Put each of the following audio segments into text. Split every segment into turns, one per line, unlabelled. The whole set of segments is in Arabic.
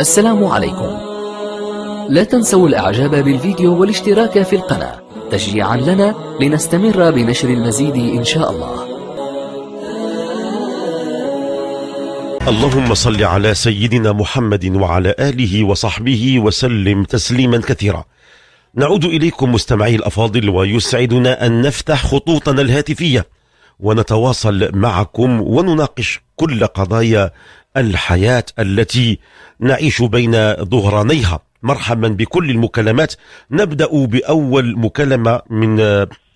السلام عليكم لا تنسوا الاعجاب بالفيديو والاشتراك في القناة
تشجيعا
لنا لنستمر بنشر المزيد ان شاء الله
اللهم صل على سيدنا محمد وعلى آله وصحبه وسلم تسليما كثيرا نعود إليكم مستمعي الأفاضل ويسعدنا أن نفتح خطوطنا الهاتفية ونتواصل معكم ونناقش كل قضايا الحياة التي نعيش بين ظهرانيها مرحبا بكل المكالمات نبدأ بأول مكالمة من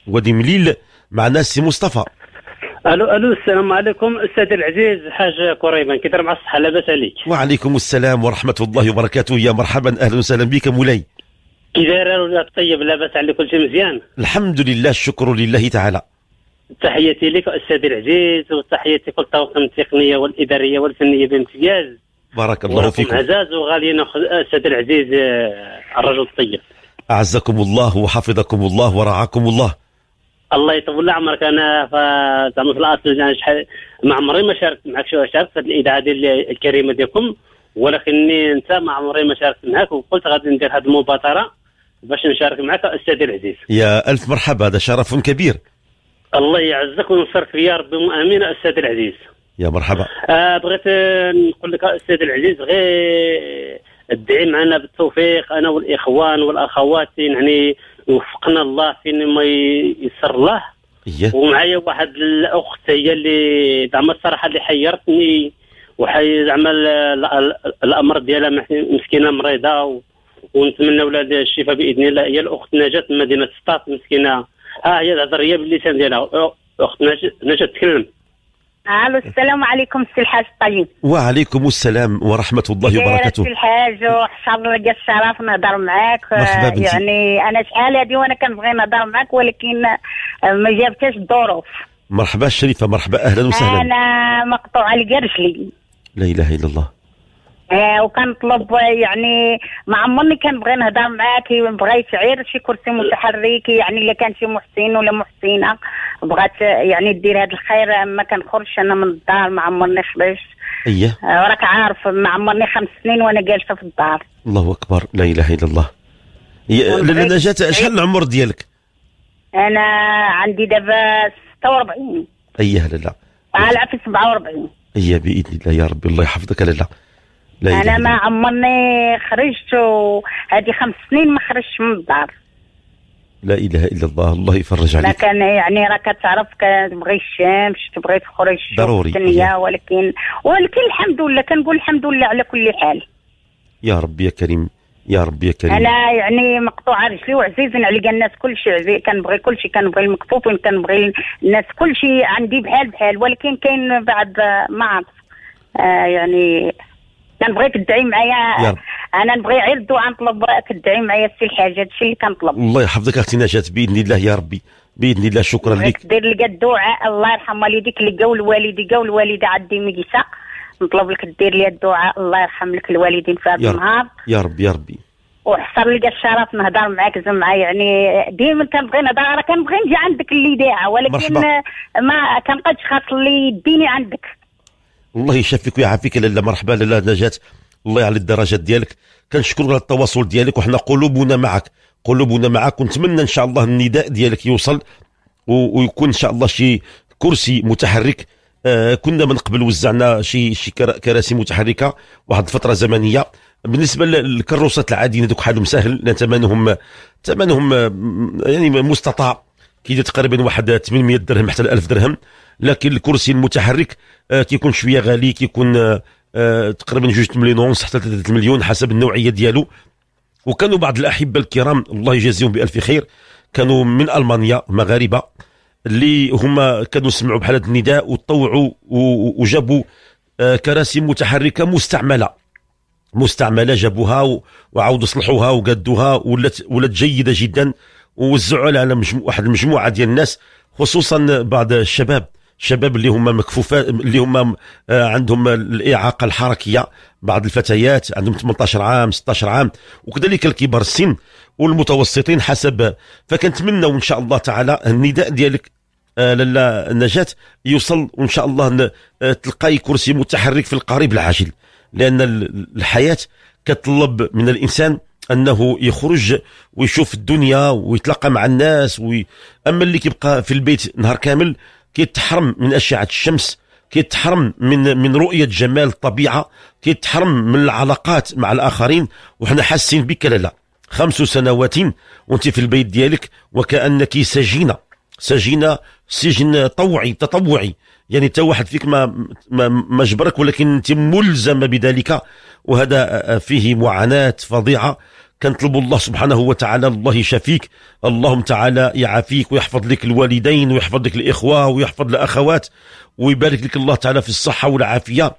وادي مليل مع ناس مصطفى
الو الو
السلام عليكم استاذ العزيز حاج قريبا كدير مع الصحه لاباس عليك
وعليكم السلام ورحمه الله وبركاته يا مرحبا اهلا وسهلا بك مولاي
كي داير طيب لاباس عليك كل شيء مزيان
الحمد لله الشكر لله تعالى
تحياتي لك استاذ العزيز وتحياتي لكل الطواقم التقنيه والاداريه والفنيه بامتياز
بارك الله فيكم عزاز
وغالي استاذ العزيز آه، الرجل الطيب
اعزكم الله وحفظكم الله ورعاكم الله
الله يطول عمرك انا زعما في الاصل انا شحال ما عمري ما شاركت معك شاركت في الاذاعه ديال الكريمه ديالكم ولكني انت ما عمري ما شاركت معك وقلت غادي ندير هذه المبادره باش نشارك معك استاذ العزيز
يا الف مرحبا هذا شرف كبير
الله يعزك وينصرك يا رب امين استاذ العزيز يا مرحبا آه بغيت نقول لك استاذ العزيز غير ادعي معنا بالتوفيق انا والاخوان والاخوات يعني وفقنا الله فين ما يسر الله yeah. إيه. ومعايا واحد الاخت هي اللي زعما الصراحه اللي حيرتني وحي زعما الامر ديالها مسكينه مريضه ونتمنى ولاد الشفاء باذن الله هي الاخت نجات من مدينه سطات مسكينه اه هي الهضريه باللسان ديالها اخت نجا تكلم
الو السلام عليكم سي الحاج الطيب
وعليكم السلام ورحمه الله وبركاته سي
الحاج وحشر لك الشرف نهضر معاك يعني انا شحال هذه وانا كنبغي نهضر معاك ولكن ما جابتش الظروف
مرحبا الشريفه مرحبا اهلا وسهلا
انا مقطوعه القرش لي
لا اله الا الله
آه وكنطلب يعني ما عمرني كنبغي نهضر معاك بغا يشعر شي كرسي متحرك يعني الا كان شي محسن ولا محسنه بغات يعني دير هذا الخير ما كنخرجش انا من الدار ما عمرني خرجت اييه آه، راك عارف ما عمرني خمس سنين وانا جالسه في الدار
الله اكبر لا اله الا الله نجاة شحال العمر ديالك؟
انا عندي دابا 46 اييه لاله لا على 47
اييه باذن الله يا ربي الله يحفظك لاله انا ما
عمرني خرجت هذه خمس سنين ما خرجتش من الدار
لا اله الا الله الله يفرج عليك
كان يعني راك تعرف كتبغي الشمس تبغي تخرج ضروري الدنيا ولكن ولكن الحمد لله كنقول الحمد لله على كل حال
يا ربي يا كريم يا ربي يا كريم
انا يعني مقطوعه رجلي وعزيز علي الناس كلشي عزيز كنبغي كلشي كنبغي المكفوفين كنبغي الناس كلشي عندي بحال بحال ولكن كاين بعض ما عرفت آه يعني كنبغيك تدعي معايا يارب. انا نبغي غير الدعاء نطلب تدعي معايا في الحاجه هادشي اللي كنطلب
الله يحفظك اختي نجاة باذن الله يا ربي باذن الله شكرا لك
دير لك الدعاء الله يرحم والديك اللي قاو الوالدي قاو الوالده عندي ميسا نطلب لك دير لي الدعاء الله يرحم لك الوالدين في هذا النهار
يا ربي يا ربي
وحصل لي الشرف نهضر معاك زعما يعني ديما كنبغي نهضر كنبغي نجي عندك داعى ولكن مرحبا. ما كنبقاش خاص اللي يديني عندك
الله يشفيك ويعافيك لاله مرحبا لاله نجاه الله يعلي الدرجات ديالك كنشكرك على التواصل ديالك وحنا قلوبنا معك قلوبنا معك ونتمنى ان شاء الله النداء ديالك يوصل ويكون ان شاء الله شي كرسي متحرك آه كنا من قبل وزعنا شي شي كراسي متحركه واحد الفتره زمنيه بالنسبه للكروسات العاديين هذوك حالهم سهل لان ثمنهم ثمنهم آه، يعني مستطاع كيدير تقريبا واحد 800 درهم حتى 1000 درهم لكن الكرسي المتحرك تيكون آه، شويه غالي كيكون آه، آه، تقريبا جوج مليون ونص حتى 3 مليون حسب النوعيه ديالو وكانوا بعض الاحبه الكرام الله يجازيهم بالف خير كانوا من المانيا مغاربه اللي هما كانوا سمعوا بحال هذا النداء وتطوعوا وجابوا كراسي متحركه مستعمله مستعمله جابوها وعاودوا صلحوها وقادوها ولات ولات جيده جدا ووزعوها على مجمو... واحد المجموعه ديال الناس خصوصا بعض الشباب الشباب اللي هما مكفوفات اللي هما آه، عندهم الاعاقه الحركيه بعض الفتيات عندهم 18 عام 16 عام وكذلك الكبار السن والمتوسطين حسب فكنتمنى ان شاء الله تعالى النداء ديالك آه، لاله نجاة يوصل وان شاء الله آه، تلقاي كرسي متحرك في القريب العاجل لان الحياه كتطلب من الانسان انه يخرج ويشوف الدنيا ويتلاقى مع الناس وي... اما اللي كيبقى في البيت نهار كامل كيتحرم من اشعه الشمس كيتحرم من من رؤيه جمال الطبيعه كيتحرم من العلاقات مع الاخرين وحنا حاسين بك لا لا خمس سنوات وانت في البيت ديالك وكانك سجينه سجينه سجن طوعي تطوعي يعني حتى واحد فيك ما ما, ما جبرك ولكن انت ملزمه بذلك وهذا فيه معاناه فظيعه كنطلبوا الله سبحانه وتعالى الله يشافيك اللهم تعالى يعافيك ويحفظ لك الوالدين ويحفظ لك الإخوة ويحفظ الأخوات ويبارك لك الله تعالى في الصحة والعافية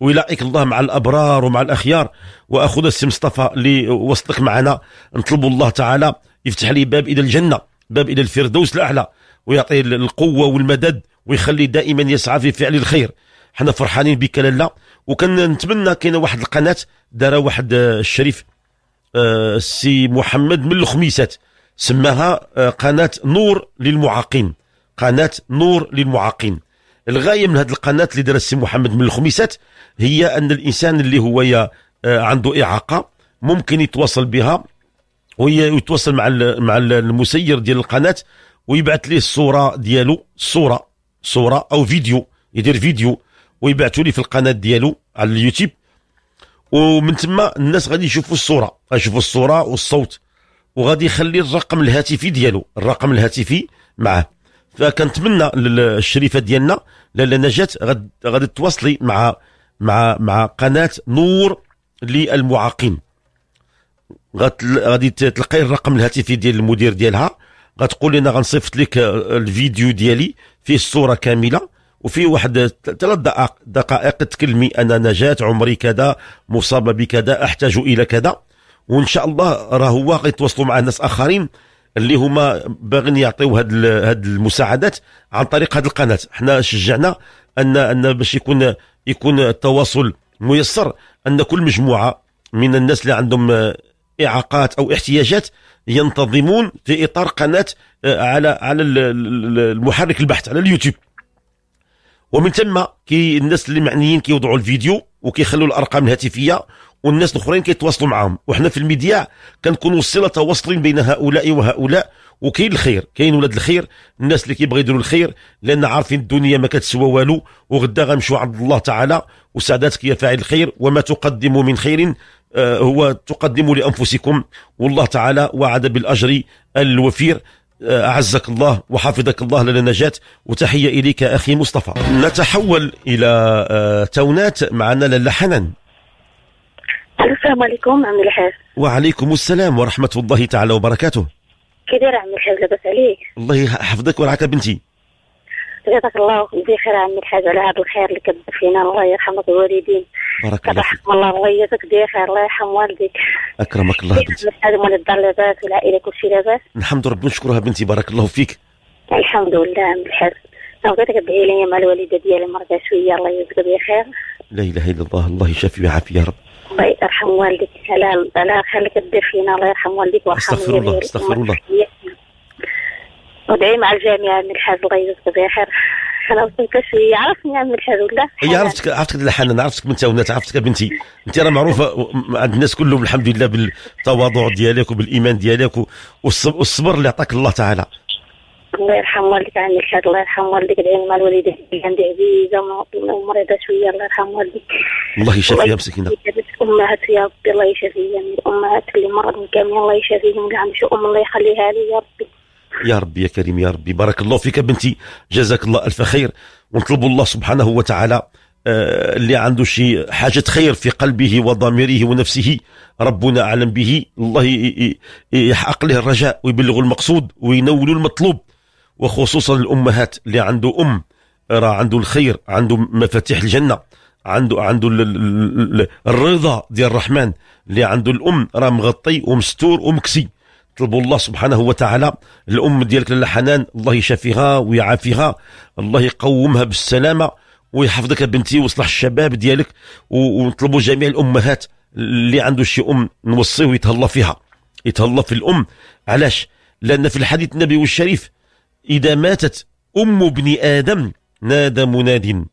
ويلاقيك الله مع الأبرار ومع الأخيار وأخونا السي مصطفى اللي وصلك معنا نطلب الله تعالى يفتح لي باب إلى الجنة باب إلى الفردوس الأعلى ويعطي القوة والمدد ويخلي دائما يسعى في فعل الخير حنا فرحانين بك لالا وكنتمنى كاينه واحد القناه دارها واحد الشريف آه، السي محمد من الخميسات سماها آه، قناة نور للمعاقين قناة نور للمعاقين الغاية من هذه القناة اللي دارها السي محمد من الخميسات هي أن الإنسان اللي هو آه، عنده إعاقة ممكن يتواصل بها ويتواصل مع مع المسير ديال القناة ويبعث ليه الصورة ديالو صورة صورة أو فيديو يدير فيديو ويبعثوا لي في القناة ديالو على اليوتيوب ومن تما الناس غادي يشوفوا الصوره غيشوفوا الصوره والصوت وغادي يخلي الرقم الهاتفي ديالو الرقم الهاتفي معاه فكنتمنى الشريفه ديالنا لالا نجاة غادي تواصلي مع مع مع قناه نور للمعاقين غادي تلقاي الرقم الهاتفي ديال المدير ديالها غتقول لنا غنصيفط لك الفيديو ديالي فيه الصوره كامله وفي واحد ثلاث دقائق, تكلمي انا نجاه عمري كذا مصابه بكذا احتاج الى كذا وان شاء الله راه هو غيتواصلوا مع ناس اخرين اللي هما باغيين يعطيو هاد هاد المساعدات عن طريق هاد القناه حنا شجعنا ان ان باش يكون يكون التواصل ميسر ان كل مجموعه من الناس اللي عندهم اعاقات او احتياجات ينتظمون في اطار قناه آه، على على المحرك البحث على اليوتيوب ومن ثم كي الناس اللي معنيين كيوضعوا الفيديو وكيخلوا الارقام الهاتفيه والناس الاخرين كيتواصلوا معاهم وحنا في الميديا كنكونوا صله وصل بين هؤلاء وهؤلاء وكاين الخير كاين ولاد الخير الناس اللي كيبغي يديروا الخير لان عارفين الدنيا ما كتسوى والو وغدا غنمشيو عند الله تعالى وسعداتك يا فاعل الخير وما تقدموا من خير آه، هو تقدموا لانفسكم والله تعالى وعد بالاجر الوفير آه، أعزك الله وحفظك الله لنا وتحية إليك أخي مصطفى نتحول إلى آه، تونات معنا للا حنن
السلام عليكم عم الحاج
وعليكم السلام ورحمة الله تعالى وبركاته
كي داير عم الحاج لاباس عليك
الله يحفظك ورعاك بنتي
جزاك الله بخير عمي الحاج على هذا الخير اللي كدير فينا الله يرحمك الوالدين بارك الله فيك الله الله يجازيك بخير الله يرحم والديك
اكرمك الله بنتي
الحاج مال الدار لاباس والعائله كل شيء لاباس
الحمد ربي نشكرها بنتي بارك الله فيك
الحمد لله عمي الحاج بغيتك تدعي لي مع الوالده ديالي مرضى شويه الله يجازيك بخير
لا اله الا الله الله يشافي ويعافي يا رب
الله يرحم والديك على على خير اللي كدير فينا الله يرحم والديك ويرحم استغفر الله استغفر الله ودعي مع الجميع من الحاج الله يجزيك بخير انا كنت يعرفني عم الحاج ولا
هي عرفتك عرفتك الحنان عرفتك من تاونات عرفتك بنتي انت راه معروفه عند الناس كلهم الحمد لله بالتواضع ديالك وبالايمان ديالك والصبر اللي عطاك الله تعالى
الله يرحم والديك عمي الحاج الله يرحم والديك العين مع الوالدين عندي عزيزه ومريضة شويه الله يرحم والديك
الله يشافيها مسكينه
امهات يا ربي الله يشافيها من الامهات اللي مرض كاملين كامل الله يشافيهم كاع ام الله يخليها لي يا ربي
يا ربي يا كريم يا ربي بارك الله فيك بنتي جزاك الله ألف خير ونطلب الله سبحانه وتعالى آه، اللي عنده شي حاجة خير في قلبه وضميره ونفسه ربنا أعلم به الله يحقق له الرجاء ويبلغ المقصود وينول المطلوب وخصوصا الأمهات اللي عنده أم راه عنده الخير عنده مفاتيح الجنة عنده عنده الرضا ديال الرحمن اللي عنده الأم راه مغطي ومستور ومكسي طلبوا الله سبحانه وتعالى الأم ديالك لاله حنان الله يشافيها ويعافيها الله يقومها بالسلامة ويحفظك بنتي ويصلح الشباب ديالك ونطلبوا جميع الأمهات اللي عنده شي أم نوصيه ويتهلا فيها يتهلا في الأم علاش لأن في الحديث النبي الشريف إذا ماتت أم ابن آدم نادى مناد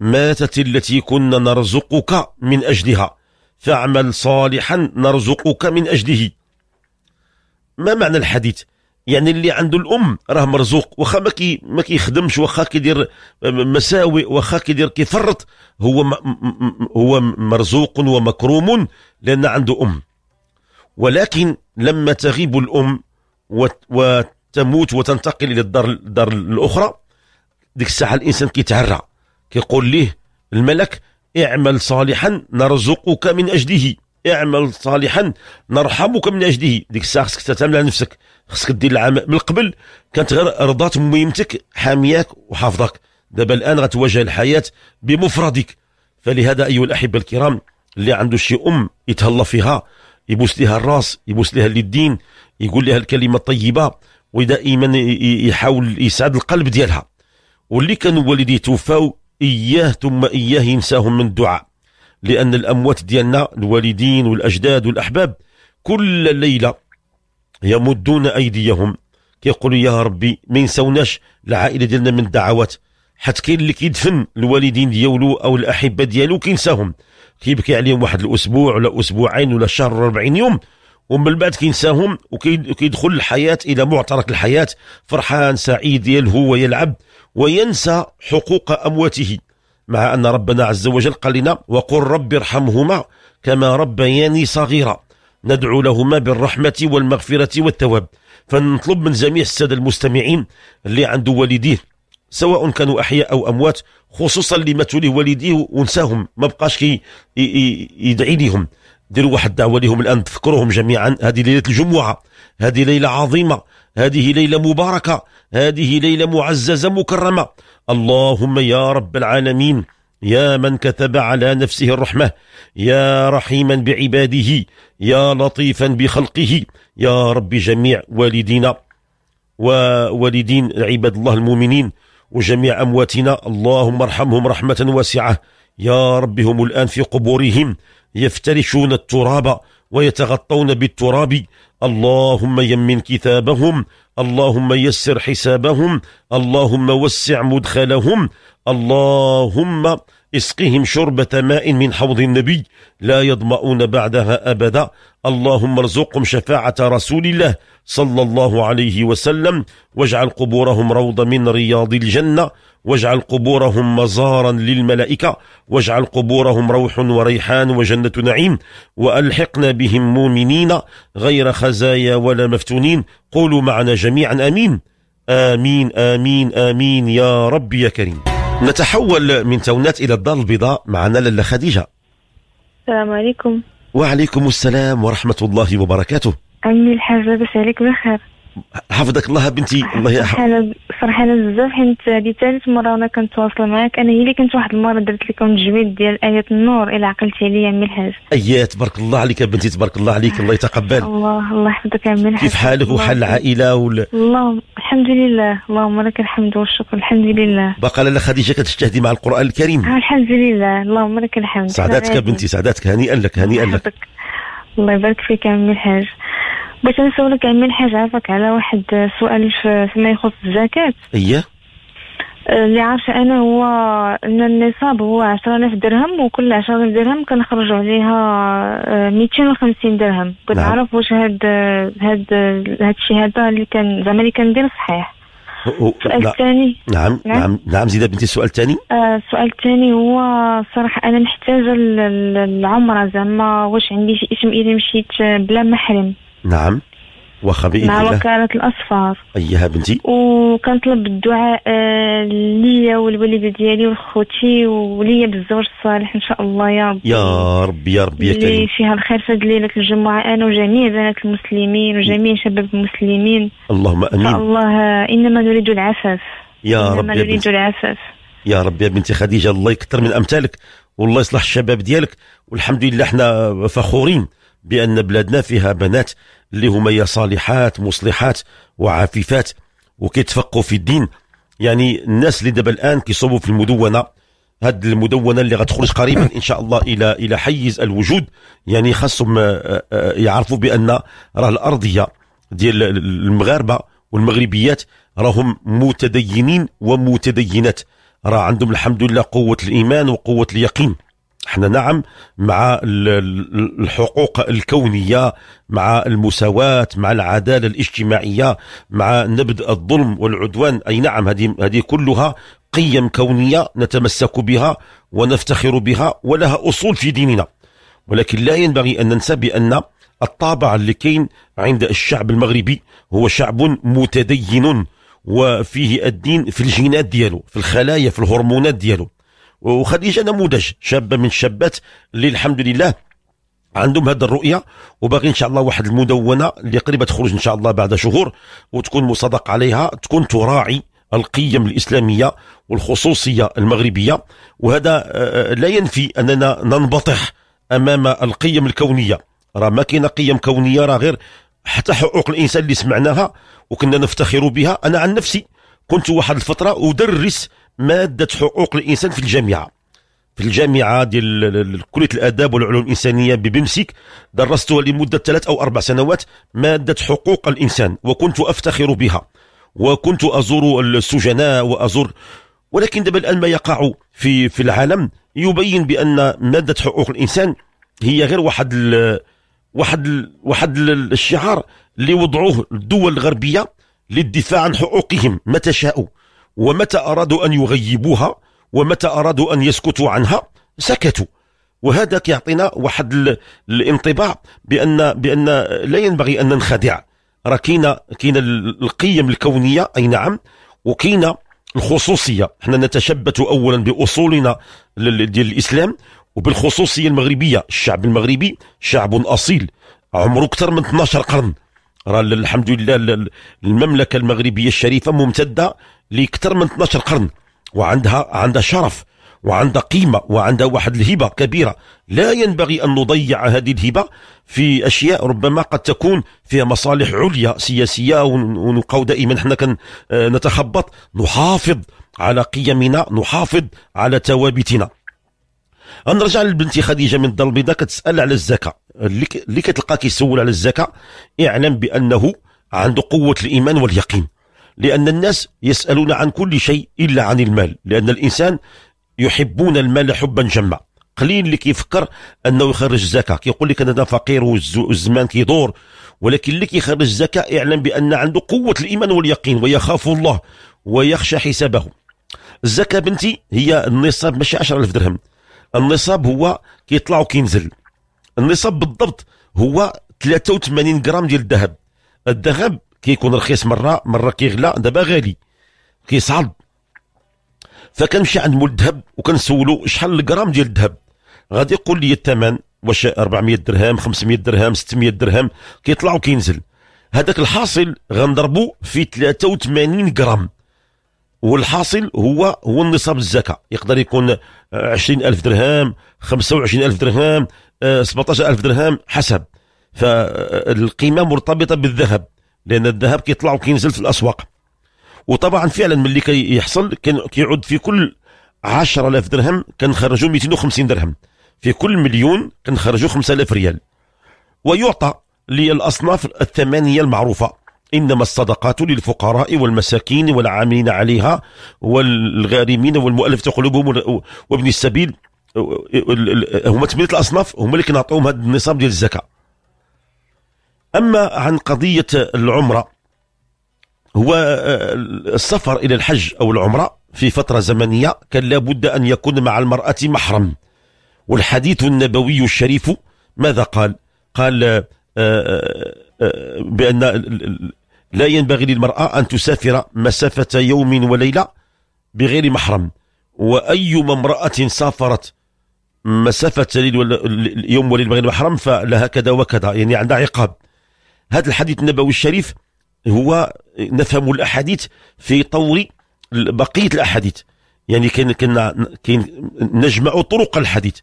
ماتت التي كنا نرزقك من أجلها فاعمل صالحا نرزقك من أجله ما معنى الحديث يعني اللي عنده الام راه مرزوق واخا ما كي ما كيخدمش واخا كيدير مساوئ واخا كيدير كيفرط هو م هو مرزوق ومكروم لان عنده ام ولكن لما تغيب الام وتموت وتنتقل الى الدار الدار الاخرى ديك الساعه الانسان كيتعرى كيقول ليه الملك اعمل صالحا نرزقك من اجله اعمل صالحا نرحمك من اجله ديك الساعه خصك تعتمد على نفسك خصك دير العمل من قبل كانت غير رضات ميمتك حامياك وحافظاك دابا الان غتواجه الحياه بمفردك فلهذا ايها الاحبه الكرام اللي عنده شي ام يتهلا فيها يبوس لها الراس يبوس لها للدين يقول لها الكلمه الطيبه ودائما يحاول يسعد القلب ديالها واللي كانوا والديه توفاو اياه ثم اياه ينساهم من الدعاء لان الاموات ديالنا الوالدين والاجداد والاحباب كل ليله يمدون ايديهم كيقولوا يا ربي ما ينساوناش العائله ديالنا من الدعوات حيت كاين اللي كيدفن الوالدين ديالو او الاحبه ديالو كينساهم كيبكي عليهم واحد الاسبوع ولا اسبوعين ولا شهر 40 يوم ومن بعد كينساهم وكيدخل الحياه الى معترك الحياه فرحان سعيد يلهو ويلعب وينسى حقوق امواته مع أن ربنا عز وجل قال لنا وقل رب ارحمهما كما ربياني صغيرا ندعو لهما بالرحمة والمغفرة والتواب فنطلب من جميع السادة المستمعين اللي عنده والديه سواء كانوا أحياء أو أموات خصوصا اللي ماتوا والديه ونساهم ما بقاش كي يدعي لهم ديروا واحد الدعوه لهم الان تذكرهم جميعا هذه ليله الجمعه هذه ليله عظيمه هذه ليله مباركه هذه ليله معززه مكرمه اللهم يا رب العالمين يا من كتب على نفسه الرحمة يا رحيما بعباده يا لطيفا بخلقه يا رب جميع والدينا ووالدين عباد الله المؤمنين وجميع أمواتنا اللهم ارحمهم رحمة واسعة يا رب هم الآن في قبورهم يفترشون التراب ويتغطون بالتراب اللهم يمن كتابهم اللهم يسر حسابهم اللهم وسع مدخلهم اللهم اسقهم شربة ماء من حوض النبي لا يضمؤون بعدها أبدا اللهم ارزقهم شفاعة رسول الله صلى الله عليه وسلم واجعل قبورهم روضة من رياض الجنة واجعل قبورهم مزارا للملائكة واجعل قبورهم روح وريحان وجنة نعيم وألحقنا بهم مؤمنين غير خزايا ولا مفتونين قولوا معنا جميعا أمين آمين آمين آمين يا رب يا كريم نتحول من تونات إلى الدار البيضاء معنا لاله خديجة
السلام عليكم
وعليكم السلام ورحمة الله وبركاته
عمي الحاج لاباس عليك بخير
حفظك الله بنتي الله يحفظك
فرحانه بزاف حيت هذه ثالث مره وانا كنتواصل معاك انا هي اللي كنت واحد المره درت لكم تجويد ديال ايات النور إلى عقلتي عليا الحاج
ايات تبارك الله عليك بنتي تبارك الله عليك الله يتقبل
الله الله يحفظك يا الحاج كيف حالك وحال
العائله وال
الله الحمد لله اللهم لك الحمد والشكر الحمد لله
باقا لالا خديجه كتجتهدي مع القران الكريم آه،
الحمد لله اللهم لك الحمد سعداتك
بنتي سعداتك هنيئا لك هنيئا لك
الله يبارك فيك يا عمي الحاج بغيت نسولك عمي حاجة عافاك على واحد السؤال فيما يخص الزكاة اييه آه، اللي عارفة أنا هو أن النصاب هو 10000 آلاف درهم وكل 10000 آلاف درهم كنخرجوا عليها 250 آه، درهم نعم. نعرف واش هاد هاد هاد الشيء هذا اللي كان زعما اللي كندير صحيح
السؤال الثاني نعم نعم نعم, نعم زيد بنتي السؤال الثاني
السؤال آه، الثاني هو صراحة أنا محتاجة العمرة زعما واش عندي شي اسم إذا مشيت بلا محرم
نعم واخا باذن مع وكاله
الاصفار
ايها بنتي
وكنطلب الدعاء آه، ليا والوالده ديالي وخوتي وليا بالزوج الصالح ان شاء الله يا رب
يا رب يا رب يا كريم
فيها الخير في ليله الجمعه انا وجميع بنات المسلمين وجميع شباب المسلمين اللهم امين الله آه، انما نريد العفاف
يا رب يا نريد العفاف يا رب يا بنتي خديجه الله يكثر من امثالك والله يصلح الشباب ديالك والحمد لله احنا فخورين بأن بلادنا فيها بنات اللي هما يا صالحات مصلحات وعفيفات وكيتفقوا في الدين يعني الناس اللي دابا الآن كيصوبوا في المدونة هاد المدونة اللي غتخرج قريبا إن شاء الله إلى إلى حيز الوجود يعني خاصهم آه، آه، يعرفوا بأن راه الأرضية ديال المغاربة والمغربيات راهم متدينين ومتدينات راه عندهم الحمد لله قوة الإيمان وقوة اليقين احنا نعم مع الحقوق الكونيه مع المساواه مع العداله الاجتماعيه مع نبذ الظلم والعدوان اي نعم هذه هذه كلها قيم كونيه نتمسك بها ونفتخر بها ولها اصول في ديننا ولكن لا ينبغي ان ننسى بان الطابع اللي كاين عند الشعب المغربي هو شعب متدين وفيه الدين في الجينات ديالو في الخلايا في الهرمونات ديالو وخديجه نموذج شابه من الشابات اللي الحمد لله عندهم هذه الرؤيه وباغي ان شاء الله واحد المدونه اللي قريبه تخرج ان شاء الله بعد شهور وتكون مصادق عليها تكون تراعي القيم الاسلاميه والخصوصيه المغربيه وهذا آه، آه، لا ينفي اننا ننبطح امام القيم الكونيه راه ما كاينه قيم كونيه راه غير حتى حقوق الانسان اللي سمعناها وكنا نفتخر بها انا عن نفسي كنت واحد الفتره ادرس ماده حقوق الانسان في الجامعه في الجامعه ديال كليه الاداب والعلوم الانسانيه ببمسك درستها لمده ثلاث او اربع سنوات ماده حقوق الانسان وكنت افتخر بها وكنت ازور السجناء وازور ولكن دابا الان ما يقع في في العالم يبين بان ماده حقوق الانسان هي غير واحد الـ واحد الـ واحد الـ الشعار اللي وضعوه الدول الغربيه للدفاع عن حقوقهم متى شاءوا ومتى أرادوا أن يغيبوها ومتى أرادوا أن يسكتوا عنها سكتوا وهذا كيعطينا واحد الانطباع بأن بأن لا ينبغي أن ننخدع راه كاينه كاينه القيم الكونيه اي نعم وكاينه الخصوصيه حنا نتشبث اولا باصولنا ديال الاسلام وبالخصوصيه المغربيه الشعب المغربي شعب اصيل عمره اكثر من 12 قرن راه الحمد لله المملكه المغربيه الشريفه ممتده لأكثر من 12 قرن وعندها عندها شرف وعندها قيمة وعندها واحد الهبة كبيرة لا ينبغي أن نضيع هذه الهبة في أشياء ربما قد تكون فيها مصالح عليا سياسية ونبقاو دائما حنا كن آه، نتخبط نحافظ على قيمنا نحافظ على ثوابتنا نرجع لبنتي خديجه من الدار البيضاء كتسال على الزكاه اللي كتلقى كيسول على الزكاه اعلم بانه عنده قوه الايمان واليقين لأن الناس يسألون عن كل شيء إلا عن المال لأن الإنسان يحبون المال حبا جما قليل اللي كيفكر انه يخرج الزكاه كيقول لك انا فقير والزمان كيدور ولكن اللي كيخرج الزكاه يعلم بان عنده قوه الايمان واليقين ويخاف الله ويخشى حسابه الزكاه بنتي هي النصاب ماشي 10000 درهم النصاب هو كيطلع وكينزل النصاب بالضبط هو 83 غرام ديال الذهب الذهب كيكون رخيص مره مره كيغلى دابا غالي كيصعد فكنمشي عند مول الذهب وكنسولو شحال الغرام ديال الذهب غادي يقول لي الثمن واش 400 درهم 500 درهم 600 درهم كيطلع وكينزل هذاك الحاصل غنضربو في 83 غرام والحاصل هو هو النصاب الزكاه يقدر يكون 20000 درهم 25000 درهم 17000 آه، درهم حسب فالقيمه مرتبطه بالذهب لان الذهب كيطلع وكينزل في الاسواق وطبعا فعلا ملي كيحصل كيعود في كل 10000 درهم كنخرجوا 250 درهم في كل مليون كنخرجوا 5000 ريال ويعطى للاصناف الثمانيه المعروفه انما الصدقات للفقراء والمساكين والعاملين عليها والغارمين والمؤلفه قلوبهم وابن السبيل هما ثمانيه الاصناف هما اللي كنعطيهم هذا النصاب ديال الزكاه أما عن قضية العمرة هو آه، السفر إلى الحج أو العمرة في فترة زمنية كان لابد أن يكون مع المرأة محرم والحديث النبوي الشريف ماذا قال؟ قال آه، آه، بأن لا ينبغي للمرأة أن تسافر مسافة يوم وليلة بغير محرم وأيما امرأة سافرت مسافة يوم وليلة بغير محرم فلها كذا وكذا يعني عندها عقاب هذا الحديث النبوي الشريف هو نفهم الاحاديث في طور بقيه الاحاديث يعني كاين كنا كاين نجمع طرق الحديث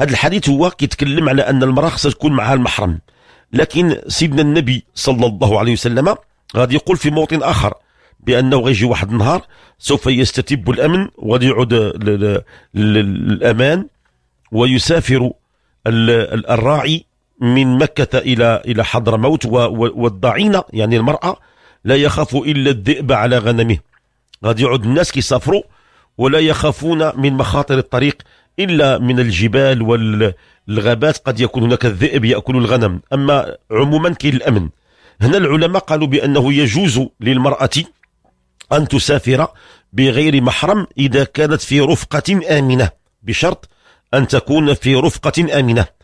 هذا الحديث هو كيتكلم على ان المراه خصها تكون معها المحرم لكن سيدنا النبي صلى الله عليه وسلم غادي يقول في موطن اخر بانه غيجي واحد النهار سوف يستتب الامن وغادي يعود الامان ويسافر الراعي من مكة إلى إلى حضرموت والضعينة يعني المرأة لا يخاف إلا الذئب على غنمه غادي يعود الناس كيسافروا ولا يخافون من مخاطر الطريق إلا من الجبال والغابات قد يكون هناك الذئب يأكل الغنم أما عموما كاين الأمن هنا العلماء قالوا بأنه يجوز للمرأة أن تسافر بغير محرم إذا كانت في رفقة آمنة بشرط أن تكون في رفقة آمنة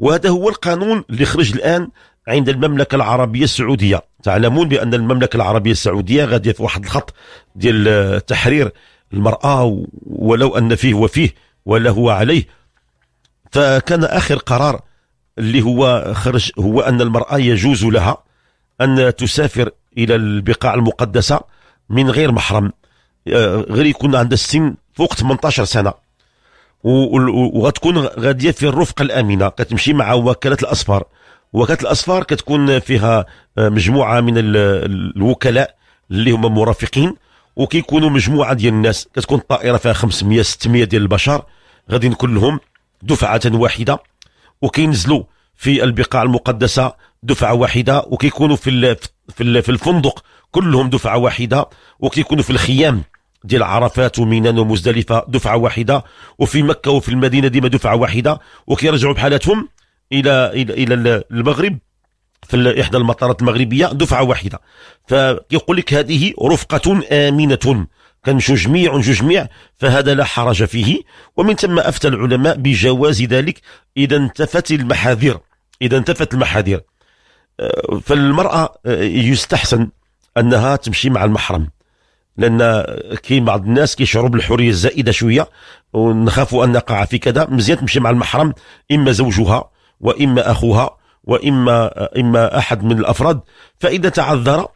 وهذا هو القانون اللي خرج الآن عند المملكة العربية السعودية تعلمون بأن المملكة العربية السعودية غادية في واحد الخط ديال تحرير المرأة ولو أن فيه وفيه ولا هو عليه فكان آخر قرار اللي هو خرج هو أن المرأة يجوز لها أن تسافر إلى البقاع المقدسة من غير محرم آه، غير يكون عندها السن فوق 18 سنة وغتكون غاديه في الرفقه الامنه كتمشي مع وكاله الاصفار وكاله الاصفار كتكون فيها آه، مجموعه من الوكلاء اللي هما مرافقين وكيكونوا مجموعه ديال الناس كتكون الطائره فيها 500 600 ديال البشر غاديين كلهم دفعه واحده وكينزلوا في البقاع المقدسه دفعه واحده وكيكونوا في في الفندق كلهم دفعه واحده وكيكونوا في الخيام ديال عرفات ومنان ومزدلفه دفعه واحده وفي مكه وفي المدينه ديما دفعه واحده وكيرجعوا بحالاتهم الى الى الى المغرب في احدى المطارات المغربيه دفعه واحده فكيقول لك هذه رفقه امنه كنمشوا جميع ونجو جميع فهذا لا حرج فيه ومن ثم افتى العلماء بجواز ذلك اذا انتفت المحاذير اذا انتفت المحاذير آه، فالمراه آه، يستحسن انها تمشي مع المحرم لان كاين بعض الناس كيشعروا بالحريه الزائده شويه ونخافوا ان نقع في كذا مزيان تمشي مع المحرم اما زوجها واما اخوها واما اما احد من الافراد فاذا تعذر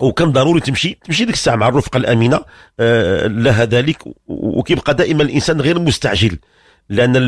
وكان ضروري تمشي تمشي ديك الساعه مع الرفقه الامينه آه، لها ذلك وكيبقى دائما الانسان غير مستعجل لان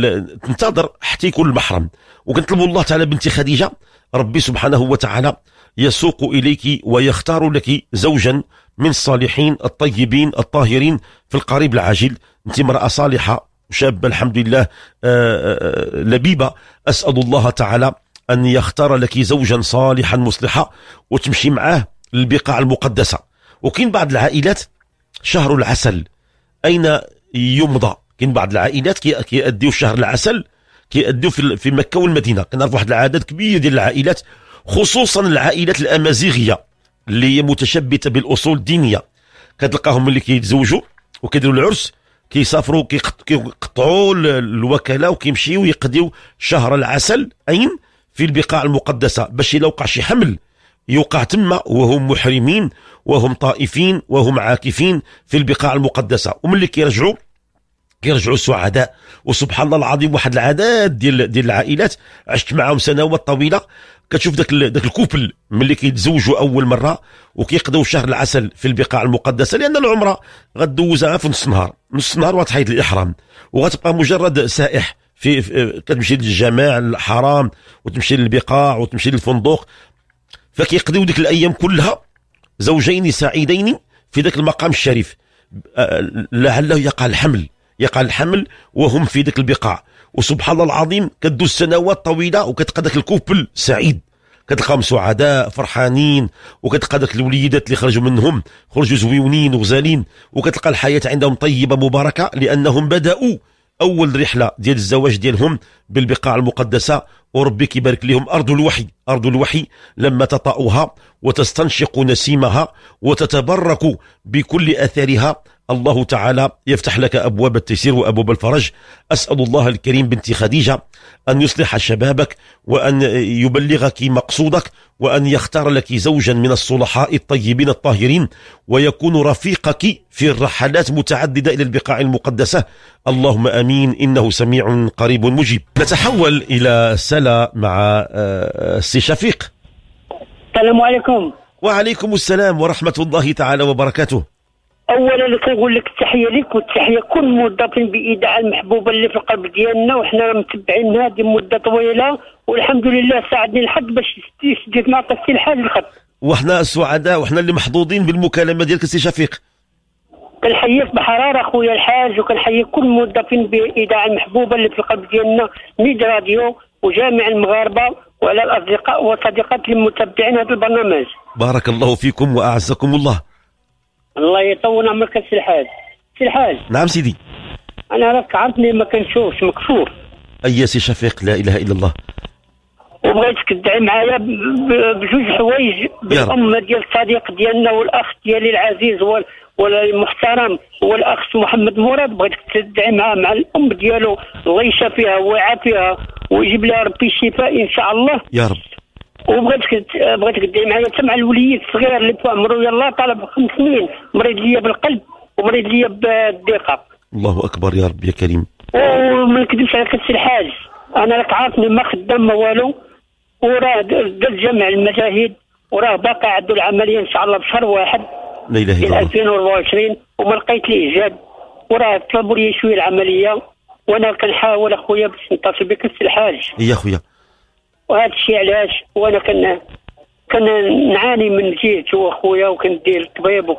تنتظر حتى يكون المحرم وكنطلبوا الله تعالى بنت خديجه ربي سبحانه وتعالى يسوق اليك ويختار لك زوجا من الصالحين الطيبين الطاهرين في القريب العاجل أنت امرأة صالحة شابة الحمد لله آه، آه، لبيبة أسأل الله تعالى أن يختار لك زوجا صالحا مصلحا وتمشي معاه للبقاع المقدسة وكاين بعض العائلات شهر العسل أين يمضى كاين بعض العائلات كيأديو شهر العسل كيأديو في مكة والمدينة كنعرف واحد العدد كبير ديال العائلات خصوصا العائلات الأمازيغية اللي هي متشبته بالاصول الدينيه كتلقاهم اللي كيتزوجوا وكيديروا العرس كيسافروا كيقطعوا الوكاله وكيمشيو يقضيو شهر العسل اين في البقاع المقدسه باش الا وقع شي حمل يوقع تما وهم محرمين وهم طائفين وهم عاكفين في البقاع المقدسه وملي كيرجعوا كيرجعوا سعداء وسبحان الله العظيم واحد العدد ديال ديال العائلات عشت معاهم سنوات طويله كتشوف داك داك الكوبل ملي كيتزوجوا اول مره وكيقضوا شهر العسل في البقاع المقدسه لان العمره غدوزها في نص نهار نص نهار وغتحيد الاحرام وغتبقى مجرد سائح في, في كتمشي للجماع الحرام وتمشي للبقاع وتمشي للفندق فكيقضيو ديك الايام كلها زوجين سعيدين في ذاك المقام الشريف أه، لعله يقع الحمل يقع الحمل وهم في ذاك البقاع وسبحان الله العظيم كدوز سنوات طويله وكتلقى ذاك الكوبل سعيد كتلقاهم سعداء فرحانين وكتلقى ذاك الوليدات اللي خرجوا منهم خرجوا زويونين وغزالين وكتلقى الحياه عندهم طيبه مباركه لانهم بداوا اول رحله ديال الزواج ديالهم بالبقاع المقدسه وربي كيبارك لهم ارض الوحي ارض الوحي لما تطاوها وتستنشق نسيمها وتتبرك بكل اثارها الله تعالى يفتح لك أبواب التيسير وأبواب الفرج أسأل الله الكريم بنت خديجة أن يصلح شبابك وأن يبلغك مقصودك وأن يختار لك زوجا من الصلحاء الطيبين الطاهرين ويكون رفيقك في الرحلات متعددة إلى البقاع المقدسة اللهم أمين إنه سميع قريب مجيب نتحول إلى سلا مع السي آه، شفيق السلام عليكم وعليكم السلام ورحمة الله تعالى وبركاته
اولا كنقول لك التحيه ليك والتحيه كل موظفين باذاعه المحبوبه اللي في القلب ديالنا وحنا متبعين هذه مده طويله والحمد لله
ساعدني الحظ باش شديت ما عطيتي الحال الخط وحنا سعداء وحنا اللي محظوظين بالمكالمه ديالك سي شفيق كنحييك بحراره خويا الحاج وكنحيي كل الموظفين
بإذاعة المحبوبه اللي في القلب ديالنا ميد راديو وجامع المغاربه وعلى الاصدقاء والصديقات المتبعين هذا البرنامج
بارك الله فيكم واعزكم الله
الله يطول عمرك سي الحاج سي الحاج نعم سيدي انا راك
عرفني ما كنشوفش مكسور اي سي شفيق لا اله الا الله
وبغيتك تدعي معايا بجوج حوايج بالام ديال الصديق ديالنا والاخ ديالي العزيز وال والمحترم هو الاخ محمد مراد بغيتك تدعي معاه مع الام ديالو الله يشافيها ويعافيها ويجيب لها ربي الشفاء ان شاء الله يا رب وبغيتك بغيتك دير معايا حتى مع الوليد الصغير اللي في عمره يلاه طالب خمس سنين مريض ليا بالقلب ومريض ليا بالضيقه
الله اكبر يا رب يا كريم
وما نكذبش عليك السي الحاج انا راك عارفني ما خدام ما والو وراه دار جمع المشاهد وراه باقي عنده العمليه ان شاء الله بشهر واحد لا اله الا الله 2024 وما لقيت ليه جاد وراه طلبوا لي شويه العمليه وانا كنحاول اخويا باش نتصل بك السي الحاج اي اخويا وهذا الشيء علاش وانا كنا كنا نعاني من جهته وخويا وكندير الطبيب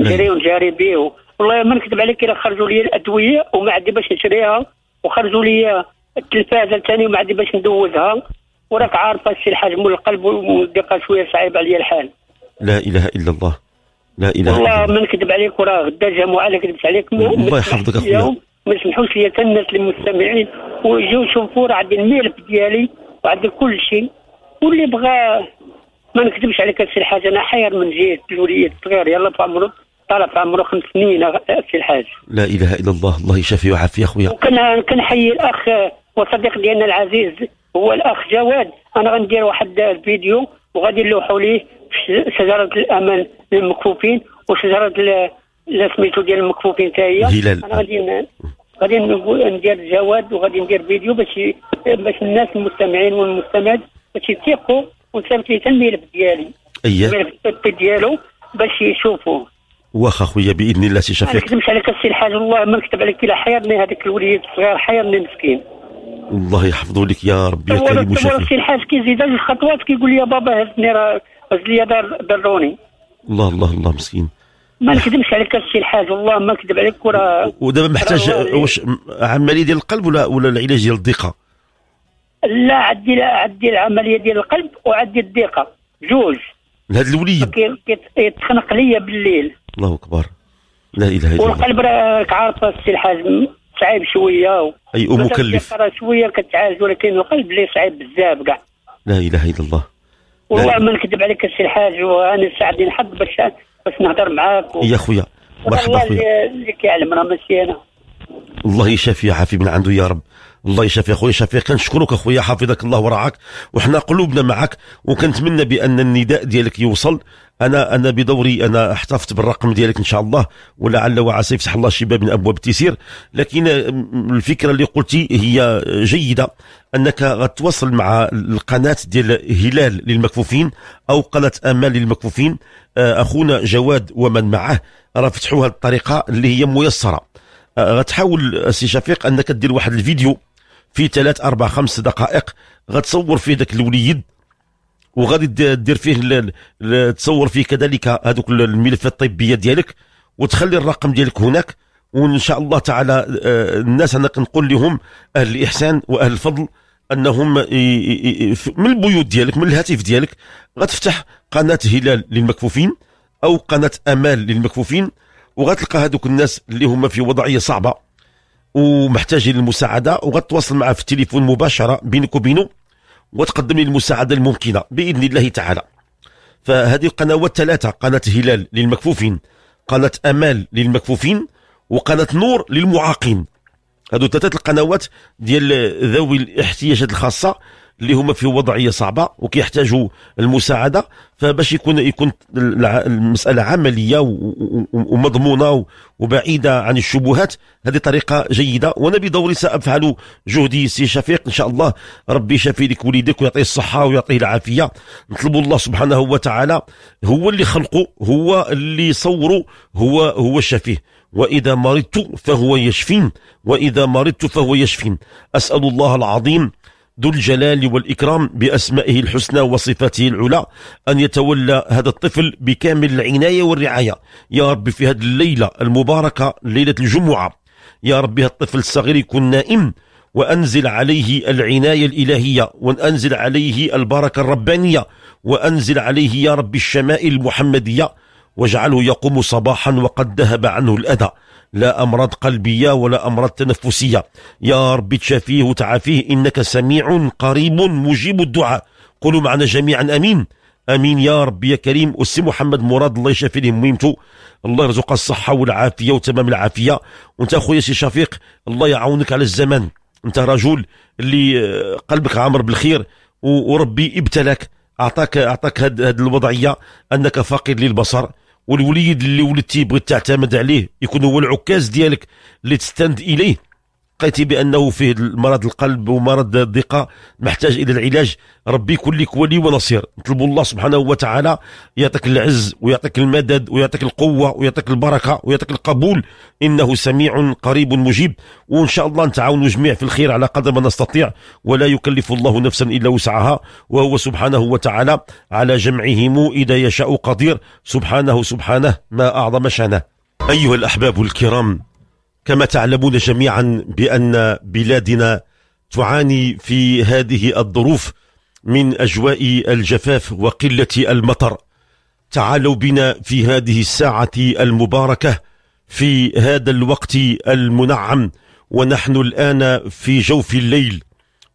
نجري ونجاري به والله ما نكذب عليك الا خرجوا لي الادويه وما عندي باش نشريها وخرجوا لي التلفازه ثاني وما عندي باش ندوزها وراك عارفه السي الحاج مول القلب والدقه شويه صعيب عليا الحال
لا اله الا الله لا اله الا
والله ما نكذب عليك وراه غدا جمعه لا كذبت عليك الله يحفظك اخويا ما يسمحوش لي الناس المستمعين ويجيو يشوفوا راه عندي الملف ديالي بعد كل شيء واللي بغى ما نكذبش عليك السي الحاج انا حير من جهه الوليد الصغير يلا في عمره طلع في عمره خمس سنين السي الحاج
لا اله الا الله الله يشفي ويعافي اخويا
وكان كنحيي الاخ وصديق ديالنا العزيز هو الاخ جواد انا غندير واحد الفيديو وغادي نلوحوا ليه شجره الامل للمكفوفين وشجره سميتو ديال المكفوفين حتى هي انا غادي غادي ندير جواد وغادي ندير فيديو باش باش الناس المستمعين والمستمد باش يثقوا ونثبت ليه الملف ديالي اييه الملف ديالو باش يشوفوه
واخا خويا باذن الله سي شفيق ما
نكذبش عليك السي الحاج والله ما نكتب عليك الا حيرني هذاك الوليد الصغير حيرني مسكين
الله يحفظه لك يا ربي يا كريم وشفيق السي
الحاج كيزيد على الخطوات كيقول لي يا بابا هزني راه هز لي دروني
الله الله الله مسكين
ما نكذبش عليك السي الحاج والله ما نكذب عليك وراه
ودابا محتاج واش عمليه ديال القلب ولا ولا العلاج ديال الضيقه
لا عندي لا عندي العمليه ديال القلب وعندي الضيقه جوج
هذا الوليد
يتخنق ليا بالليل
الله اكبر لا اله الا الله والقلب
راك عارف السي الحاج صعيب شويه
اي مكلف راه
شويه كتعالج ولكن القلب اللي صعيب بزاف كاع
لا اله الا الله
والله ما نكذب عليك السي الحاج وانا ساعدني الحظ باش باش نهضر معاك و... يا
خويا مرحبا خويا
اللي كيعلم راه ماشي انا
الله يشافي يعافي من عنده يا رب الله يشافي اخويا شفيق كنشكرك اخويا حفظك الله ورعاك وحنا قلوبنا معك وكنتمنى بان النداء ديالك يوصل انا انا بدوري انا احتفظت بالرقم ديالك ان شاء الله ولعل وعسى يفتح الله شي باب من ابواب التيسير لكن آه، الفكره اللي قلتي هي جيده انك غتواصل مع القناه ديال هلال للمكفوفين او قناه امال للمكفوفين آه، اخونا جواد ومن معه راه فتحوها الطريقه اللي هي ميسره غتحاول السي شفيق انك دير واحد الفيديو في ثلاث اربع خمس دقائق غتصور فيه ذاك الوليد وغادي دير فيه تصور فيه كذلك هذوك الملفات الطبيه ديالك وتخلي الرقم ديالك هناك وان شاء الله تعالى آه، الناس انا كنقول لهم اهل الاحسان واهل الفضل انهم من البيوت ديالك من الهاتف ديالك غتفتح قناه هلال للمكفوفين او قناه امال للمكفوفين وغتلقى هذوك الناس اللي هما في وضعيه صعبه ومحتاجين للمساعده وغتواصل معاه في التليفون مباشره بينك وبينه وتقدم لي المساعده الممكنه باذن الله تعالى فهذه القنوات ثلاثه قناه هلال للمكفوفين قناه امال للمكفوفين وقناه نور للمعاقين هذو ثلاثه القنوات ديال ذوي الاحتياجات الخاصه اللي هما في وضعيه صعبه وكيحتاجوا المساعده فباش يكون يكون المساله عمليه ومضمونه وبعيده عن الشبهات هذه طريقه جيده وانا بدوري سافعل جهدي سي شفيق ان شاء الله ربي يشافي لك وليدك ويعطيه الصحه ويعطيه العافيه نطلب الله سبحانه وتعالى هو اللي خلقه هو اللي صوره هو هو الشفيه واذا مرضت فهو يشفين واذا مرضت فهو يشفين اسال الله العظيم ذو الجلال والإكرام بأسمائه الحسنى وصفاته العلى أن يتولى هذا الطفل بكامل العناية والرعاية يا رب في هذه الليلة المباركة ليلة الجمعة يا رب هذا الطفل الصغير يكون نائم وأنزل عليه العناية الإلهية وأنزل عليه البركة الربانية وأنزل عليه يا رب الشمائل المحمدية واجعله يقوم صباحا وقد ذهب عنه الأذى لا أمراض قلبية ولا أمراض تنفسية يا رب تشافيه وتعافيه إنك سميع قريب مجيب الدعاء قولوا معنا جميعا أمين امين يا رب يا كريم السي محمد مراد الله يشافي له ميمته الله يرزقه الصحه والعافيه وتمام العافيه وانت اخويا سي شفيق الله يعاونك على الزمان انت رجل اللي آه، قلبك عامر بالخير وربي ابتلاك اعطاك اعطاك هذه الوضعيه انك فاقد للبصر والوليد اللي ولدتي بغيت تعتمد عليه يكون هو العكاز ديالك اللي تستند اليه لقيتي بانه فيه مرض القلب ومرض الدقه محتاج الى العلاج ربي يكون لك ولي ونصير نطلب الله سبحانه وتعالى يعطيك العز ويعطيك المدد ويعطيك القوه ويعطيك البركه ويعطيك القبول انه سميع قريب مجيب وان شاء الله نتعاونوا جميع في الخير على قدر ما نستطيع ولا يكلف الله نفسا الا وسعها وهو سبحانه وتعالى على جمعهم اذا يشاء قدير سبحانه سبحانه ما اعظم شانه ايها الاحباب الكرام كما تعلمون جميعا بأن بلادنا تعاني في هذه الظروف من أجواء الجفاف وقلة المطر تعالوا بنا في هذه الساعة المباركة في هذا الوقت المنعم ونحن الآن في جوف الليل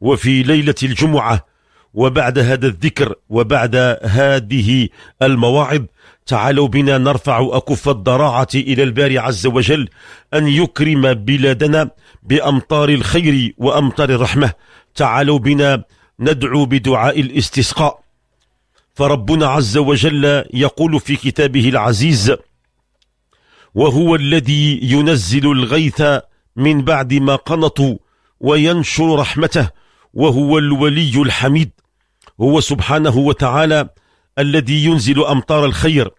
وفي ليلة الجمعة وبعد هذا الذكر وبعد هذه المواعظ تعالوا بنا نرفع أكف الضراعة إلى الباري عز وجل أن يكرم بلادنا بأمطار الخير وأمطار الرحمة تعالوا بنا ندعو بدعاء الاستسقاء فربنا عز وجل يقول في كتابه العزيز وهو الذي ينزل الغيث من بعد ما قنطوا وينشر رحمته وهو الولي الحميد هو سبحانه وتعالى الذي ينزل أمطار الخير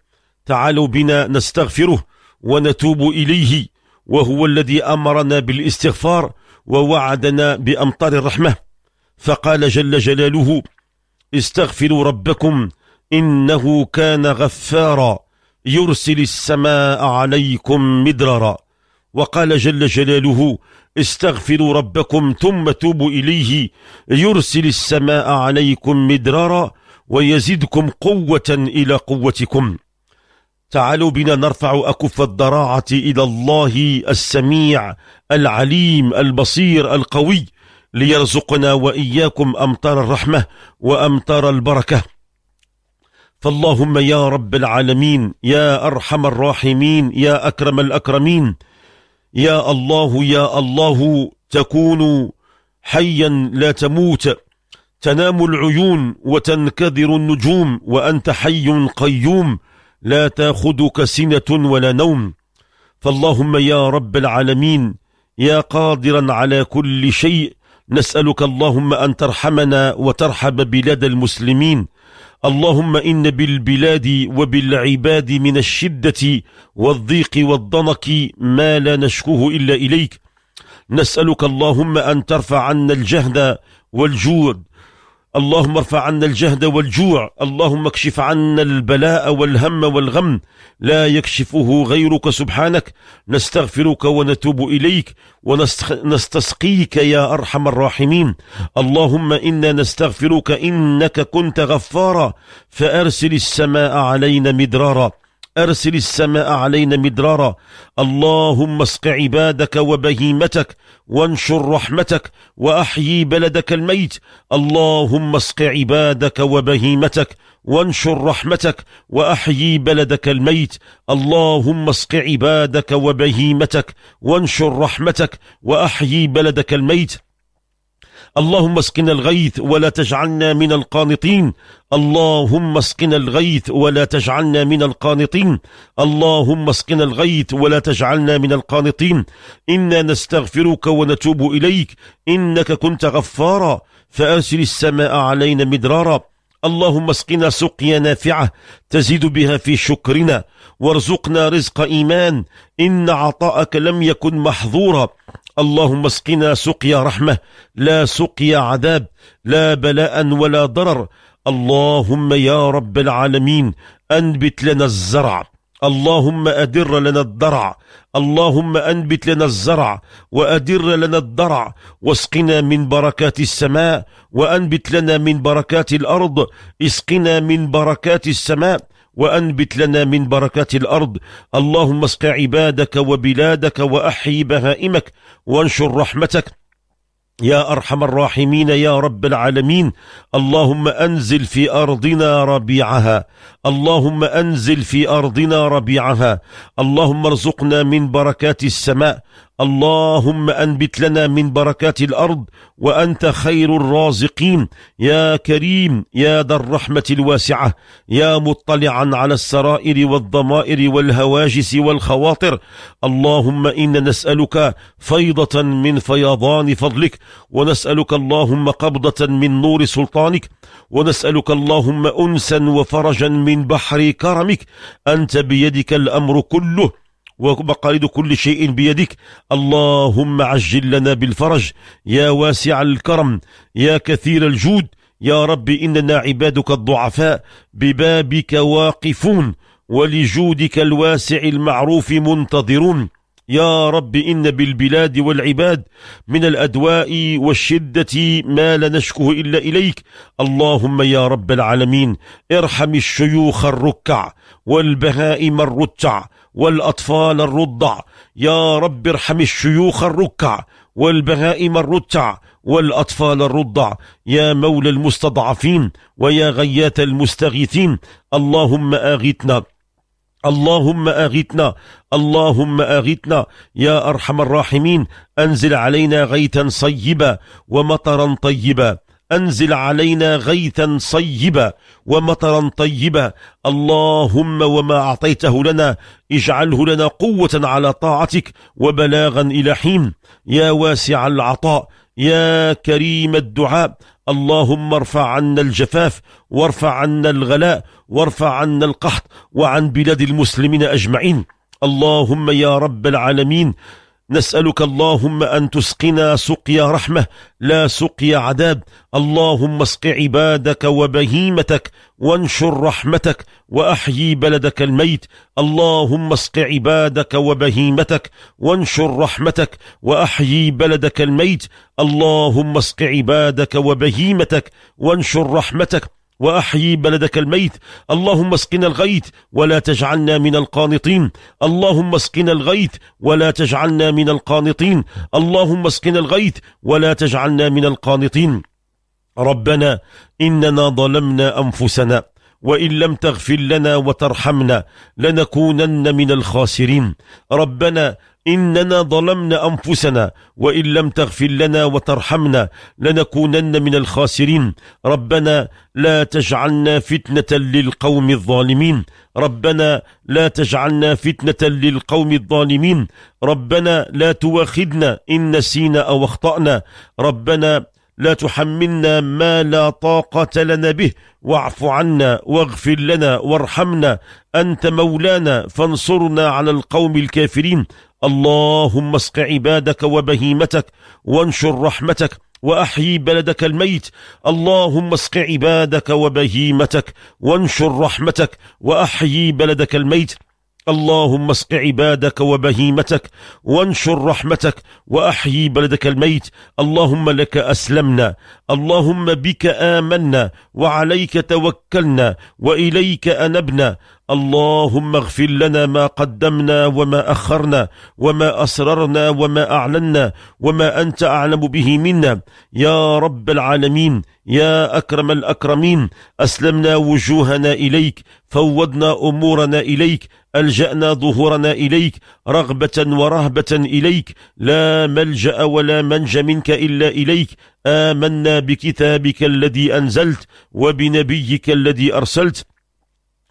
تعالوا بنا نستغفره ونتوب إليه وهو الذي أمرنا بالاستغفار ووعدنا بأمطار الرحمة فقال جل جلاله استغفروا ربكم إنه كان غفارا يرسل السماء عليكم مدرارا وقال جل جلاله استغفروا ربكم ثم توبوا إليه يرسل السماء عليكم مدرارا ويزدكم قوة إلى قوتكم تعالوا بنا نرفع أكف الضراعة إلى الله السميع العليم البصير القوي ليرزقنا وإياكم أمطار الرحمة وأمطار البركة فاللهم يا رب العالمين يا أرحم الراحمين يا أكرم الأكرمين يا الله يا الله تكون حيا لا تموت تنام العيون وتنكدر النجوم وأنت حي قيوم لا تاخذك سنة ولا نوم فاللهم يا رب العالمين يا قادرا على كل شيء نسألك اللهم أن ترحمنا وترحم بلاد المسلمين اللهم إن بالبلاد وبالعباد من الشدة والضيق والضنك ما لا نشكوه إلا إليك نسألك اللهم أن ترفع عنا الجهد والجود اللهم ارفع عنا الجهد والجوع اللهم اكشف عنا البلاء والهم والغم لا يكشفه غيرك سبحانك نستغفرك ونتوب إليك ونستسقيك يا أرحم الراحمين اللهم إنا نستغفرك إنك كنت غفارا فأرسل السماء علينا مدرارا أرسل السماء علينا مدرارا اللهم اسق عبادك وبهيمتك وانشر رحمتك وأحيي بلدك الميت اللهم اسق عبادك وبهيمتك وانشر رحمتك وأحيي بلدك الميت اللهم اسق عبادك وبهيمتك وانشر رحمتك وأحيي بلدك الميت اللهم اسقنا الغيث ولا تجعلنا من القانطين اللهم اسقنا الغيث ولا تجعلنا من القانطين اللهم اسقنا الغيث ولا تجعلنا من القانطين إنا نستغفرك ونتوب إليك إنك كنت غفارا فأرسل السماء علينا مدرارا اللهم اسقنا سقيا نافعة تزيد بها في شكرنا وارزقنا رزق إيمان إن عطاءك لم يكن محظورا اللهم اسقنا سقيا رحمة لا سقيا عذاب لا بلاء ولا ضرر اللهم يا رب العالمين أنبت لنا الزرع اللهم أدر لنا الضرع اللهم أنبت لنا الزرع وأدر لنا الضرع واسقنا من بركات السماء وأنبت لنا من بركات الأرض اسقنا من بركات السماء وأنبت لنا من بركات الأرض اللهم اسق عبادك وبلادك وأحيي بهائمك وانشر رحمتك يا أرحم الراحمين يا رب العالمين اللهم أنزل في أرضنا ربيعها اللهم أنزل في أرضنا ربيعها اللهم ارزقنا من بركات السماء اللهم أنبت لنا من بركات الأرض وأنت خير الرازقين يا كريم يا ذا الرحمة الواسعة يا مطلعا على السرائر والضمائر والهواجس والخواطر اللهم إنا نسألك فيضة من فيضان فضلك ونسألك اللهم قبضة من نور سلطانك ونسألك اللهم أنسا وفرجا من بحر كرمك أنت بيدك الأمر كله ومقاليد كل شيء بيدك اللهم عجل لنا بالفرج يا واسع الكرم يا كثير الجود يا رب إننا عبادك الضعفاء ببابك واقفون ولجودك الواسع المعروف منتظرون يا رب إن بالبلاد والعباد من الأدواء والشدة ما لا نشكه إلا إليك اللهم يا رب العالمين ارحم الشيوخ الركع والبهائم الرتع والأطفال الرضع يا رب ارحم الشيوخ الركع والبهائم الرتع والأطفال الرضع يا مولى المستضعفين ويا غيات المستغيثين اللهم آغثنا اللهم أغثنا اللهم أغثنا يا أرحم الراحمين أنزل علينا غيثا صيبا ومطرا طيبا أنزل علينا غيثا صيبا ومطرا طيبا اللهم وما أعطيته لنا اجعله لنا قوة على طاعتك وبلاغا إلى حين يا واسع العطاء يا كريم الدعاء اللهم ارفع عنا الجفاف وارفع عنا الغلاء وارفع عنا القحط وعن بلاد المسلمين أجمعين اللهم يا رب العالمين نسألك اللهم أن تسقنا سقيا رحمة لا سقيا عذاب اللهم اسق عبادك وبهيمتك وانشر رحمتك وأحيي بلدك الميت اللهم اسق عبادك وبهيمتك وانشر رحمتك وأحيي بلدك الميت اللهم اسق عبادك وبهيمتك وانشر رحمتك وأحيي بلدك الميت اللهم اسقنا الغيث ولا تجعلنا من القانطين اللهم اسقنا الغيث ولا تجعلنا من القانطين اللهم اسقنا الغيث ولا تجعلنا من القانطين ربنا إننا ظلمنا أنفسنا وإن لم تغفر لنا وترحمنا لنكونن من الخاسرين ربنا إننا ظلمنا أنفسنا وإن لم تغفر لنا وترحمنا لنكونن من الخاسرين ربنا لا تجعلنا فتنة للقوم الظالمين ربنا لا تجعلنا فتنة للقوم الظالمين ربنا لا تواخذنا إن نسينا أو أخطأنا ربنا لا تحملنا ما لا طاقة لنا به واعف عنا واغفر لنا وارحمنا أنت مولانا فانصرنا على القوم الكافرين اللهم اسق عبادك وبهيمتك وانشر رحمتك وأحيي بلدك الميت اللهم اسق عبادك وبهيمتك وانشر رحمتك وأحيي بلدك الميت اللهم اسق عبادك وبهيمتك وانشر رحمتك وأحيي بلدك الميت اللهم لك أسلمنا اللهم بك آمنا وعليك توكلنا وإليك أنبنا اللهم اغفر لنا ما قدمنا وما أخرنا وما أسررنا وما أعلنا وما أنت أعلم به منا يا رب العالمين يا أكرم الأكرمين أسلمنا وجوهنا إليك فوضنا أمورنا إليك ألجأنا ظهورنا إليك رغبة ورهبة إليك لا ملجأ ولا منج منك إلا إليك آمنا بكتابك الذي أنزلت وبنبيك الذي أرسلت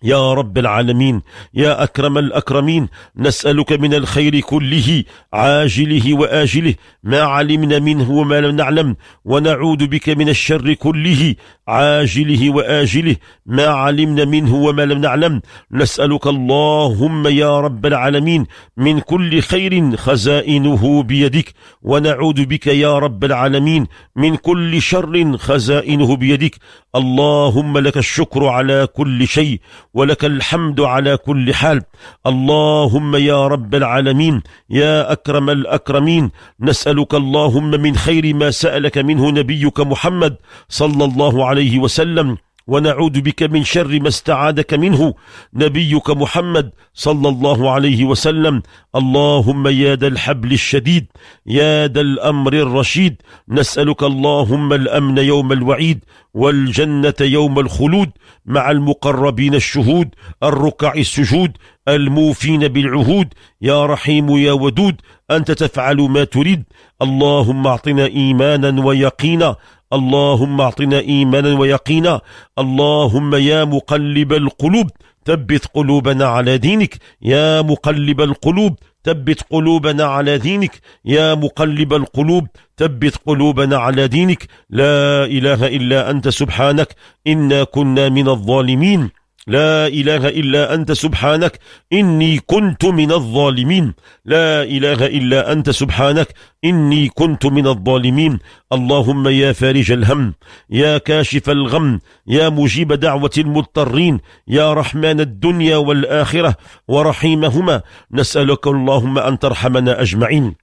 يا رب العالمين يا أكرم الأكرمين نسألك من الخير كله عاجله وآجله ما علمنا منه وما لم نعلم ونعوذ بك من الشر كله عاجله وآجله ما علمنا منه وما لم نعلم نسألك اللهم يا رب العالمين من كل خير خزائنه بيدك ونعوذ بك يا رب العالمين من كل شر خزائنه بيدك اللهم لك الشكر على كل شيء ولك الحمد على كل حال اللهم يا رب العالمين يا أكرم الأكرمين نسألك اللهم من خير ما سألك منه نبيك محمد صلى الله عليه عليه وسلم ونعوذ بك من شر ما استعاذك منه نبيك محمد صلى الله عليه وسلم اللهم يا ذا الحبل الشديد يا ذا الأمر الرشيد نسألك اللهم الأمن يوم الوعيد والجنة يوم الخلود مع المقربين الشهود الركع السجود الموفين بالعهود يا رحيم يا ودود أنت تفعل ما تريد اللهم اعطنا إيمانا ويقينا اللهم اعطنا إيمانا ويقينا اللهم يا مقلب القلوب ثبت قلوبنا على دينك يا مقلب القلوب ثبت قلوبنا على دينك يا مقلب القلوب ثبت قلوبنا على دينك لا إله إلا أنت سبحانك إنا كنا من الظالمين لا إله إلا أنت سبحانك إني كنت من الظالمين لا إله إلا أنت سبحانك إني كنت من الظالمين اللهم يا فارج الهم يا كاشف الغم يا مجيب دعوة المضطرين يا رحمن الدنيا والآخرة ورحيمهما نسألك اللهم أن ترحمنا أجمعين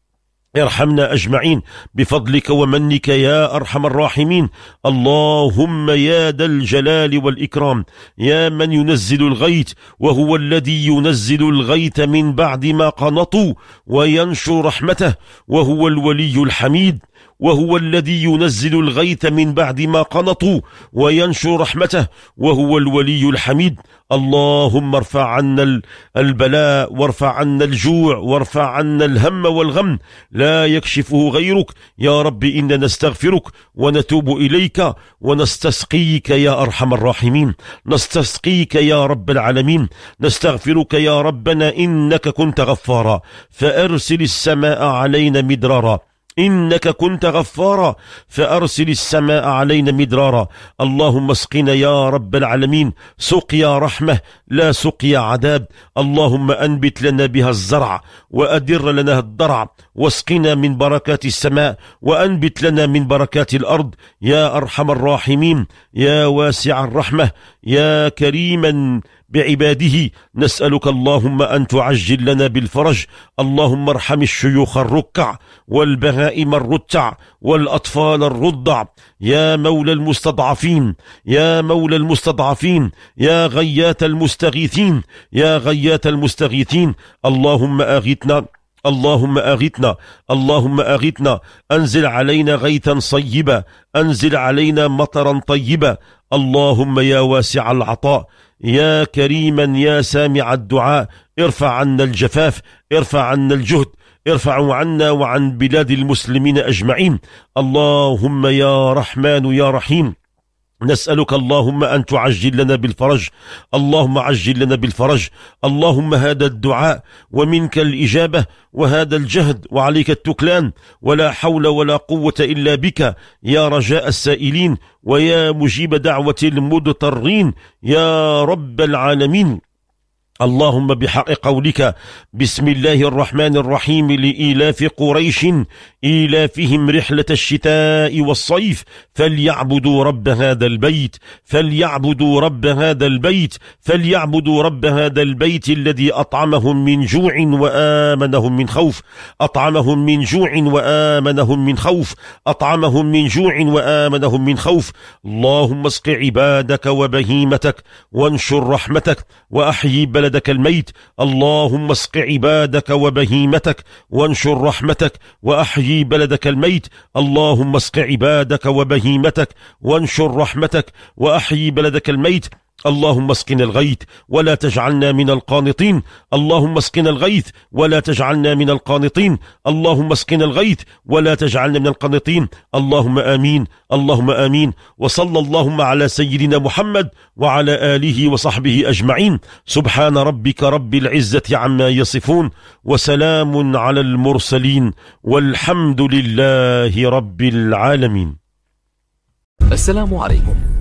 ارحمنا أجمعين بفضلك ومنك يا أرحم الراحمين اللهم يا ذا الجلال والإكرام يا من ينزل الغيث وهو الذي ينزل الغيث من بعد ما قنطوا وينشر رحمته وهو الولي الحميد وهو الذي ينزل الغيث من بعد ما قنطوا وينشر رحمته وهو الولي الحميد اللهم ارفع عنا البلاء وارفع عنا الجوع وارفع عنا الهم والغم لا يكشفه غيرك يا رب إنا نستغفرك ونتوب إليك ونستسقيك يا أرحم الراحمين نستسقيك يا رب العالمين نستغفرك يا ربنا إنك كنت غفارا فأرسل السماء علينا مدرارا إنك كنت غفارا فأرسل السماء علينا مدرارا اللهم اسقنا يا رب العالمين سقيا رحمة لا سقيا عذاب اللهم أنبت لنا بها الزرع وأدر لنا الضرع واسقنا من بركات السماء وأنبت لنا من بركات الأرض يا أرحم الراحمين يا واسع الرحمة يا كريما بعباده نسألك اللهم أن تعجل لنا بالفرج اللهم ارحم الشيوخ الركع والبهائم الرتع والأطفال الرضع يا مولى المستضعفين يا مولى المستضعفين يا غيات المستغيثين يا غيات المستغيثين اللهم أغثنا اللهم أغثنا اللهم أغثنا أنزل علينا غيثا صيبا أنزل علينا مطرا طيبا اللهم يا واسع العطاء يا كريما يا سامع الدعاء ارفع عنا الجفاف ارفع عنا الجهد ارفعوا عنا وعن بلاد المسلمين أجمعين اللهم يا رحمن يا رحيم نسألك اللهم أن تعجل لنا بالفرج اللهم عجل لنا بالفرج اللهم هذا الدعاء ومنك الإجابة وهذا الجهد وعليك التكلان ولا حول ولا قوة إلا بك يا رجاء السائلين ويا مجيب دعوة المضطرين يا رب العالمين اللهم بحق قولك بسم الله الرحمن الرحيم لإيلاف قريش إيلافهم رحلة الشتاء والصيف فليعبدوا رب هذا البيت فليعبدوا رب هذا البيت فليعبدوا رب هذا البيت الذي أطعمهم من جوع وآمنهم من خوف أطعمهم من جوع وآمنهم من خوف أطعمهم من جوع وآمنهم من خوف اللهم اسق عبادك وبهيمتك وانشر رحمتك وأحيي بلد عبادك الميت اللهم اسق عبادك وبهيمتك وانشر رحمتك وأحيي بلدك الميت اللهم اسق عبادك وبهيمتك وانشر رحمتك وأحيي بلدك الميت اللهم اسقنا الغيث ولا تجعلنا من القانطين اللهم اسقنا الغيث ولا تجعلنا من القانطين اللهم اسقنا الغيث ولا تجعلنا من القانطين اللهم آمين اللهم آمين وصلى اللهم على سيدنا محمد وعلى آله وصحبه أجمعين سبحان ربك رب العزة عما يصفون وسلام على المرسلين والحمد لله رب العالمين السلام عليكم